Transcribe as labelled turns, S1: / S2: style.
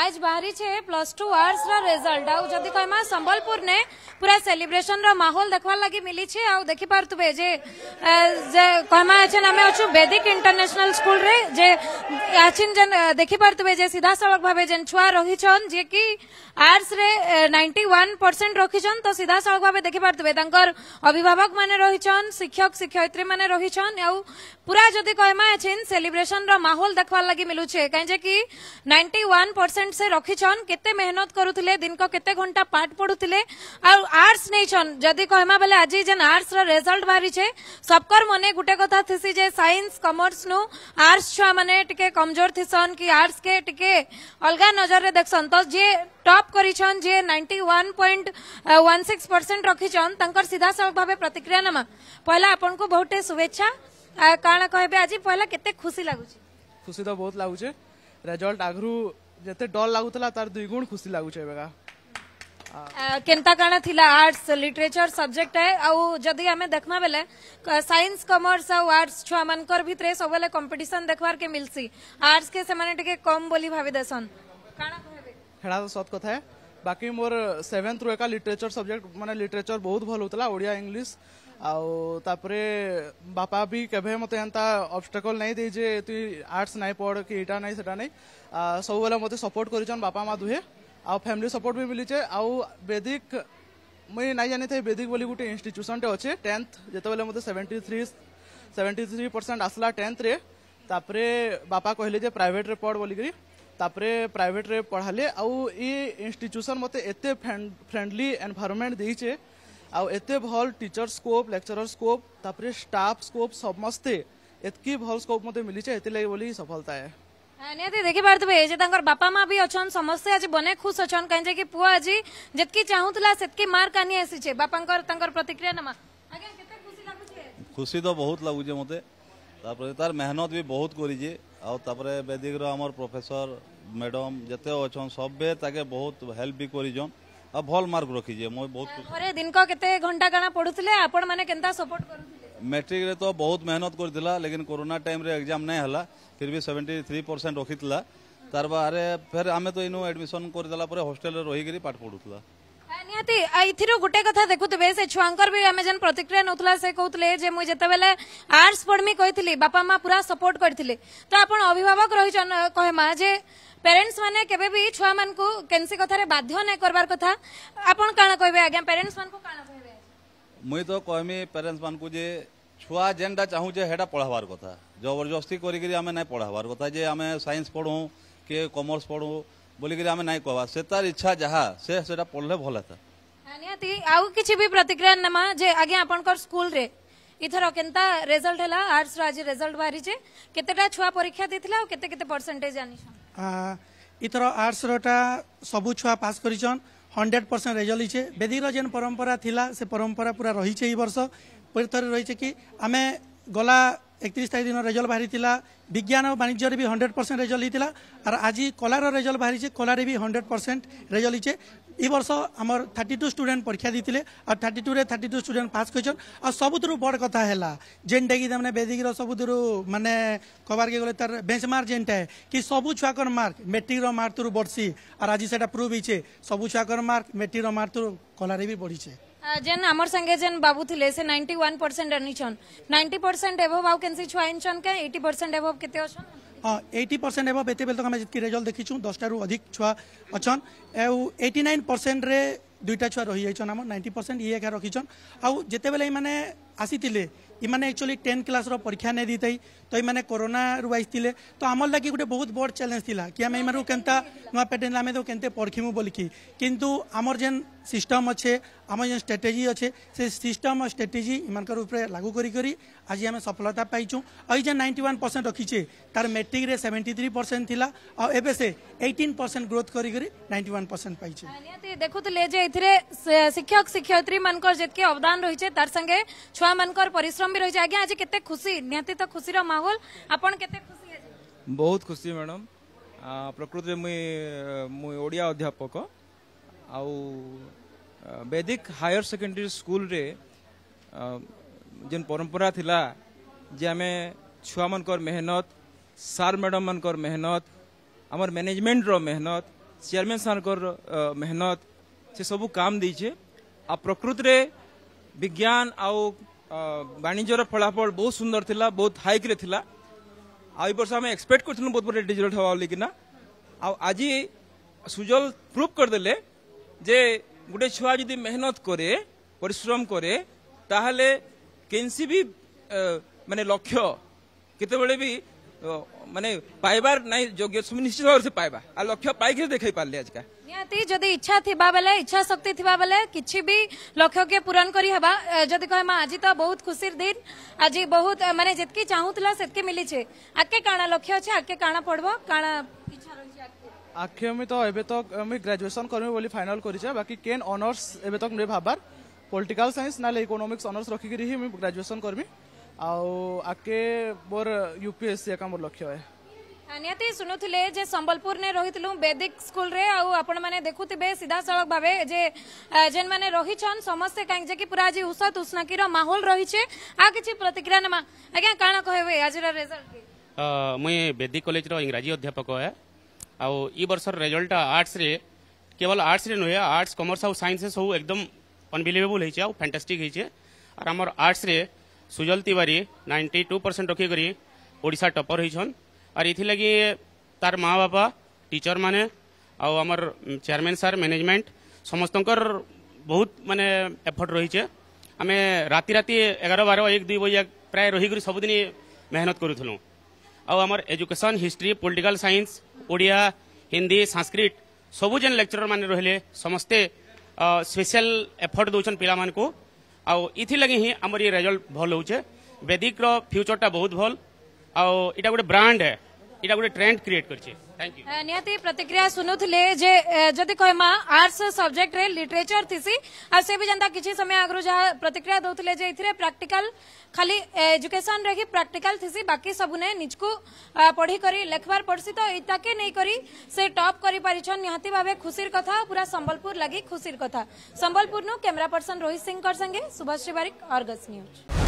S1: आज बाहरी छे प्लस टू आर्ट्स रिजल्ट आज जदि कह संबलपुर ने पूरा सेलिब्रेशन रोल देखवार लगे मिली आउ देखी पार्थे कहमा वैदिक इंटरनेशनल स्कूल रे जे आचिन जन देखी पार्थे सीधा सड़क भाव जेन छुआ रही छन जे की आर्ट्स रे 91 रखी छन तो सीधा सड़क भाव देखी पार्थे अभिभावक मान रही छन शिक्षक शिक्षयित्री मान रही छन आउ पूरा जदि कहमा सेलिब्रेशन रोल देखवार लगे मिलू कहीं नाइंटी वन ଟ୍ୟାଲେଣ୍ଟ ସେ ରଖିଛନ୍ କେତେ ମେହନତ କରୁଥିଲେ ଦିନକ କେତେ ଘଣ୍ଟା ପାଠ ପଢୁଥିଲେ ଆଉ ଆର୍ଟସ ନେଇଛନ୍ ଯଦି କହମା ବେଲେ ଆଜି ଯେନ୍ ଆର୍ଟସର ରେଜଲ୍ଟ ବାହାରିଛେ ସବକର ମନେ ଗୋଟେ କଥା ଥିସି ଯେ ସାଇନ୍ସ କମର୍ସ ନୁ ଆର୍ଟସ ଛୁଆ ଟିକେ କମଜୋର ଥିସନ୍ କି ଆର୍ଟସ କେ ଟିକେ ଅଲଗା ନଜରରେ ଦେଖସନ୍ ତ ଯିଏ টপ করেছেন যে ninety one point one six percent রক্ষিছেন তাঁর সিধাসলখ ভাবে প্রতিক্রিয়া নেমা পহলা আপনার বহুতে শুভেচ্ছা କାଣା କହିବେ ଆଜି পহলা କେତେ ଖୁସି ଲାଗୁଛି
S2: ଖୁସି ତ বহুত লাগুছে ରେଜଲ୍ଟ ଆଗରୁ ଯେତେ ଡର ଲାଗୁଥିଲା ତାର ଦୁଇଗୁଣ ଖୁସି ଲାଗୁଛି ଏବେକା
S1: କେନ୍ତା କାଣା ଥିଲା ଆର୍ଟସ ଲିଟରେଚର ସବଜେକ୍ଟ ଆଉ ଯଦି ଆମେ ଦେଖମା ବେଲେ ସାଇନ୍ସ କମର୍ସ ଆଉ ଆର୍ଟସ ଛୁଆ ମାନଙ୍କର ଭିତରେ ସବୁବେଳେ କମ୍ପିଟିସନ ଦେଖବାର କେ ମିଲସି ଆର୍ଟସ କେ ସେମାନେ ଟିକେ କମ ବୋଲି ଭାବି ଦେସନ୍ କାଣା
S2: କହିବେ ହେଡା ତ ସତ କଥା ବାକି ମୋର ସେଭେନ୍ଥ ରୁ ଏକା ଲିଟରେଚର ସବଜେକ୍ଟ ମାନେ ଲିଟରେଚର ବହୁତ ଭଲ ହଉଥିଲା ଓଡ଼ିଆ ଇଂଲିଶ ଆଉ ତାପରେ ବାପା ବି କେବେ ମୋତେ ଏନ୍ତା ଅବଷ୍ଟାକଲ୍ ନାଇଁ ଦେଇ ଯେ ତୁଇ ଆର୍ଟସ୍ ନାଇଁ ପଢ଼ କି ଇଟା ନାଇଁ ସେଟା ନାଇଁ ସବୁବେଳେ ମୋତେ ସପୋର୍ଟ କରିଛନ୍ ବାପା ମା' ଦୁହେଁ ଆଉ ଫ୍ୟାମିଲି ସପୋର୍ଟ ବି ମିଳିଛେ ଆଉ ବେଦିକ ମୁଇଁ ନାଇଁ ଜାଣିଥାଏ ବେଦିକ ବୋଲି ଗୋଟେ ଇନଷ୍ଟିଚ୍ୟୁସନ୍ଟେ ଅଛେ ଟେନ୍ଥ ଯେତେବେଳେ ମୋତେ seventy three seventy three percent ଆସିଲା ଟେନ୍ଥରେ ତାପରେ ବାପା କହିଲେ ଯେ ପ୍ରାଇଭେଟ୍ରେ ପଢ଼ ବୋଲିକରି ତାପରେ ପ୍ରାଇଭେଟ୍ରେ ପଢ଼ାଲେ ଆଉ ଇ ଇନଷ୍ଟିଚ୍ୟୁସନ୍ ମୋତେ ଏତେ ଫ୍ରେଣ୍ଡଲି ଏନ୍ଭାଇରମେଣ୍ଟ ଦେଇଛେ आत भल teacher scope lecturer scope staff scope समस्ते एतकी भल स्कोप मते मिलिचे एति सफलता है
S1: हाँ, नि देखी पार्थे तर बापा माँ भी अच्छा समस्त आज बने खुश अच्छा कहीं जे कि आज जितकी चाहूला से मार्क आनी आसी बापा प्रतिक्रिया नमा
S2: खुशी तो बहुत लगुचे मत तार मेहनत भी बहुत करीजे आपर मैडम जिते अच्छा सब बहुत हेल्प भी करीजन ଆଉ ଭଲ୍ ମାର୍କ ରଖିଛେ ମୁଇଁ ବହୁତ
S1: ଘରେ ଦିନକ କେତେ ଘଣ୍ଟା କାଣା ପଢୁଥିଲେ ଆପଣ ମାନେ କେନ୍ତା ସପୋର୍ଟ କରୁଥିଲେ
S2: ମେଟ୍ରିକରେ ତ ବହୁତ ମେହନତ କରିଥିଲା ଲେକିନ କୋରୋନା ଟାଇମ୍ରେ ଏକ୍ଜାମ୍ ନାଇଁ ହେଲା ଫିର୍ ବି ସେଭେଣ୍ଟି ଥ୍ରୀ ପରସେଣ୍ଟ ରଖିଥିଲା ତାର ବାହାରେ ଫେର୍ ଆମେ ତ ଇନୁ ଆଡ଼ମିସନ୍ କରିଦେଲା ପରେ ହଷ୍ଟେଲରେ ରହିକିରି ପାଠ ପଢ଼ୁଥିଲା
S1: ନିହାତି ଏଥିରୁ ଗୋଟେ କଥା ଦେଖୁଥିବେ ସେ ଛୁଆଙ୍କର ବି ଆମେ ଯେନ୍ ପ୍ରତିକ୍ରିୟା ନଉଥିଲା ସେ କହୁଥିଲେ ଯେ ମୁଁ ଯେତେବେଳେ ଆର୍ଟସ୍ ପଢ଼ମି କହିଥିଲି ବାପା ମା ପୁରା ସପୋର୍ଟ କରିଥିଲେ ତ ଆପଣ ଅଭିଭାବକ ରହିଛନ୍ କହେମା ଯେ পেরেন্টস মানে কেবে বি ছুয়া মানকু কেনসি কথারে বাধ্য নাই করবার কথা আপন কাণ কইবে আজ্ঞা পেরেন্টস মানকু কাণ কইবে
S2: মুই তো কইমি পেরেন্টস মানকু যে ছুয়া যেনটা চাহুছে হেটা পড়াবার কথা জবরদস্তি করিকি আমি নাই পড়াবার কথা যে আমি সাইন্স পড়ু কে কমার্স পড়ু বলিকি আমি নাই কবা সে তার ইচ্ছা যাহা সে সেটা পড়লে ভাল হেতা
S1: নিহতি আউ কিছু বি প্রতিক্রিয়া নেমা যে আজ্ঞা আপনকর স্কুল রে इथर केन्ता रिजल्ट है आर्ट्स आज रिजल्ट बाहरी केतेटा छुआ परीक्षा देला केते केते परसेंटेज आनी
S3: इथर आर्ट्सरटा सबु छुआ पास गरिछन् हन्ड्रेड पर्सेन्ट रिजल्ट लिछे बेदीर जेन परम्परा थिला से परम्परा पूरा रहिछे ई वर्ष फेरि थरे रहिछे कि आमे गला একত্রিশ তারিখ দিন রেজল্ট বাহারি বিজ্ঞান ও বাণিজ্যরে বি হন্ড্রেড পরসেন্ট রেজল্ট হয়েছিল আর আজি কলার রেজল্ট বাহারিছে কলারে বি হন্ড্রেড পরসেন্ট রেজল্ট হয়েছে এই বর্ষ আমার থার্টি টু স্টুডেন্ট পরীক্ষা দিয়ে আর thirty two thirty two student pass করছেন আর সবুথ বড় কথা হল যেনটা মানে কি তার বেদিকর সবুথ মানে কবারকে গেলে তার বেঞ্চ মার্ক যেনটা কি সবু ছুয়াকর মার্ক মেট্রিকর মার্ক তুরু বড়ছি আর আজি সেটা প্রুভ হয়েছে সবু ছুয়াকর মার্ক মেট্রিকর মার্ক তুরু কলারে বি বড়িছে
S1: जेन आमर संगे जेन बाबू थिले से 91 परसेंट आनीछन 90 परसेंट एभव आउ केनसी छुआ आनीछन के 80 परसेंट एभव केते अछन
S3: हाँ एटी परसेंट एवं ये बेल तक आम जितकी रेजल्ट देखीचु दसटा अधिक छुआ अच्छन आउ एटी नाइन परसेंट रे दुईटा छुआ रही जाइन आम नाइंटी परसेंट ये एका रखीछन आउ जिते बेले मैंने আসিলে ইমানে একচুয়ালি টেন ক্লাসর পরীক্ষা নেই দিয়ে তো এমানে করোনার আসলে তো আমার লাগে গোটে বহুত বড় চ্যালেঞ্জ লা কি আমি এমানু কেনতা নয় প্যাটেন আমি তো কেনতে পরখিমু বলিকি কিন্তু আমার যে সিস্টম অছে আমার যে স্ট্রাটেজি অছে সে সিস্টম আর স্ট্রাটেজি ইমানকার উপরে লাগু করি করি আজ আমি সফলতা পাইছু এই যে নাইনটি ওয়ান পরসেন্ট রখিছে তার মেট্রিক্রে সেভেন্টি থ্রি পরসেন্ট লা এবে সে এইটিন পরসেন্ট গ্রোথ করি করি নাইনটি ওয়ান পরসেন্ট পাইছে
S1: দেখুলে যে এতে শিক্ষক শিক্ষয়িত্রী মানকর যেতকে অবদান রয়েছে তার সঙ্গে ছুয়া छुआ मान परिश्रम भी रही है आज के खुशी निहती तो खुशी माहौल
S3: बहुत खुशी मैडम प्रकृति मुड़िया अध्यापक आदिक हायर सेकेंडरी स्कूल रे जिन परंपरा थिला जे आम छुआ मान मेहनत सार मैडम मान मेहनत आम मैनेजमेंट रेहनत चेयरमैन सार मेहनत से सबू काम दीचे आ प्रकृति रे विज्ञान आउ ବାଣିଜ୍ୟର ଫଳାଫଳ ବହୁତ ସୁନ୍ଦର ଥିଲା ବହୁତ ହାଇକ୍ରେ ଥିଲା ଆଉ ଏ ବର୍ଷ ଆମେ ଏକ୍ସପେକ୍ଟ କରିଥିଲୁ ବହୁତ ବଡ଼ ରିଜଲ୍ଟ ହେବା ବୋଲିକିନା ଆଉ ଆଜି ସୁଜଲ ପ୍ରୁଭ୍ କରିଦେଲେ ଯେ ଗୋଟେ ଛୁଆ ଯଦି ମେହନତ କରେ ପରିଶ୍ରମ କରେ ତାହେଲେ କେନ୍ସି ବି ମାନେ ଲକ୍ଷ୍ୟ କେତେବେଳେ ବି ମାନେ ପାଇବାର ନାଇଁ ଯୋଗ୍ୟ ସୁନିଶ୍ଚିତ ଭାବରେ ସେ ପାଇବା ଆଉ ଲକ୍ଷ୍ୟ ପାଇକି ଦେଖେଇ ପାରିଲେ ଆଜିକା
S1: ନିହାତି ଯଦି ଇଚ୍ଛା ଥିବା ବେଲେ ଇଚ୍ଛା ଶକ୍ତି ଥିବା ବେଲେ କିଛି ବି ଲକ୍ଷ୍ୟକେ ପୂରଣ କରିହେବା ଯଦି କହିମା ଆଜି ତ ବହୁତ ଖୁସିର ଦିନ ଆଜି ବହୁତ ମାନେ ଯେତିକି ଚାହୁଁଥିଲା ସେତିକି ମିଳିଛେ ଆଗକେ କାଣା ଲକ୍ଷ୍ୟ ଅଛି ଆଗକେ କାଣା ପଡବ କାଣା ଇଚ୍ଛା ରହିଛି
S2: আখে আমি তো এবে তক আমি গ্রাজুয়েশন করমি বলি ফাইনাল করিছে বাকি কেন অনার্স এবে তক নে ভাবার পলিটিক্যাল সাইন্স নালে ইকোনমিক্স অনার্স রখিকি হি আমি গ্রাজুয়েশন করমি आउ आके मोर यूपीएससी एका मोर लक्ष्य है
S1: ନିହାତି ଶୁଣୁଥିଲେ ଯେ ସମ୍ବଲପୁରରେ ରହିଥିଲୁ ବେଦିକ ସ୍କୁଲରେ ଆଉ ଆପଣମାନେ ଦେଖୁଥିବେ ସିଧାସଳଖ ଭାବେ ଯେ ଯେନ୍ମାନେ ରହିଛନ୍ ସମସ୍ତେ କାହିଁକି ଯେ ପୁରା ଆଜି ଉଷା ତୁଷ୍ଣାକିର ମାହୋଲ ରହିଛେ ଆଉ କିଛି ପ୍ରତିକ୍ରିୟା ନେମା ଆଜ୍ଞା କାଣା କହିବେ ଆଜିର ରେଜଲ୍ଟ
S3: ମୁଇଁ ବେଦିକ କଲେଜର ଇଂରାଜୀ ଅଧ୍ୟାପକ ହେ ଆଉ ଇ ବର୍ଷର ରେଜଲ୍ଟଟା ଆର୍ଟ୍ସରେ କେବଳ ଆର୍ଟ୍ସରେ ନୁହେଁ ଆର୍ଟ୍ସ କମର୍ସ ଆଉ ସାଇନ୍ସ ସବୁ ଏକଦମ ଅନବିଲିଭେବୁଲ ହେଇଛେ ଆଉ ଫ୍ୟାଣ୍ଟାଷ୍ଟିକ୍ ହେଇଛେ ଆର୍ ଆମର ଆର୍ଟ୍ସରେ Sujal Tiwari ninety two percent রক্ষিকি ওড়শা টপর হয়েছন আর এগি তার মা বাপা টিচর মানে আমার চেয়ারম্যান স্যার ম্যানেজমেন্ট ସମସ୍ତଙ୍କର ବହୁତ ମାନେ ଏଫର୍ଟ ରହିଛେ ଆମେ ରାତି ରାତି ଏଗାର ବାର ଏକ ଦୁଇ ବଜା ପ୍ରାୟ ରହିକରି ସବୁଦିନ ମେହନତ କରୁଥିଲୁ ଆଉ ଆମର education history political science Odia Hindi Sanskrit ସବୁ ଯେନ୍ ଲେକ୍ଚରର ମାନେ ରହିଲେ ସମସ୍ତେ ସ୍ପେଶାଲ ଏଫର୍ଟ ଦେଉଛନ୍ ପିଲାମାନଙ୍କୁ ଆଉ ଇଥିଲାଗି ହିଁ ଆମର ଏ ରେଜଲ୍ଟ ଭଲ ହଉଛେ ବେଦିକର ଫ୍ୟୁଚରଟା ବହୁତ ଭଲ ଆଉ ଏଇଟା ଗୋଟେ ବ୍ରାଣ୍ଡ ହେ ଏଇଟା ଗୋଟେ ଟ୍ରେଣ୍ଡ କ୍ରିଏଟ୍ କରିଛେ
S1: નિહતી પ્રતિક્રિયા સુનુથલે જે ଯଦି କହିମା ଆର୍ଟ୍ସ ସବଜେକ୍ଟରେ ଲିଟରେଚର ଥିସି ଆଉ ସେ ବି ଯେନ୍ତା କିଛି ସମୟ ଆଗରୁ ଯାହା ପ୍ରତିକ୍ରିୟା ଦଉଥିଲେ ଯେ ଏଥିରେ ପ୍ରାକ୍ଟିକାଲ ଖାଲି ଏଜୁକେସନ ରେ ହିଁ ପ୍ରାକ୍ଟିକାଲ ଥିସି ବାକି ସବୁନେ ନିଜକୁ ପଢ଼ିକରି ଲେଖବାର ପଡ଼ସି ତ ଏଇଟାକେ ନେଇକରି ସେ ଟପ୍ କରିପାରିଛନ୍ ନିହାତି ଭାବେ ଖୁସିର କଥା ପୁରା ସମ୍ବଲପୁର ଲାଗି ଖୁସିର କଥା ସମ୍ବଲପୁରରୁ କ୍ୟାମେରା ପର୍ସନ ରୋହିତ ସିଂଙ୍କ ସାଙ୍ଗେ ସୁଭାଷ ତିୱାରୀ ଅର୍ଗସ୍ ନ୍ୟୁଜ୍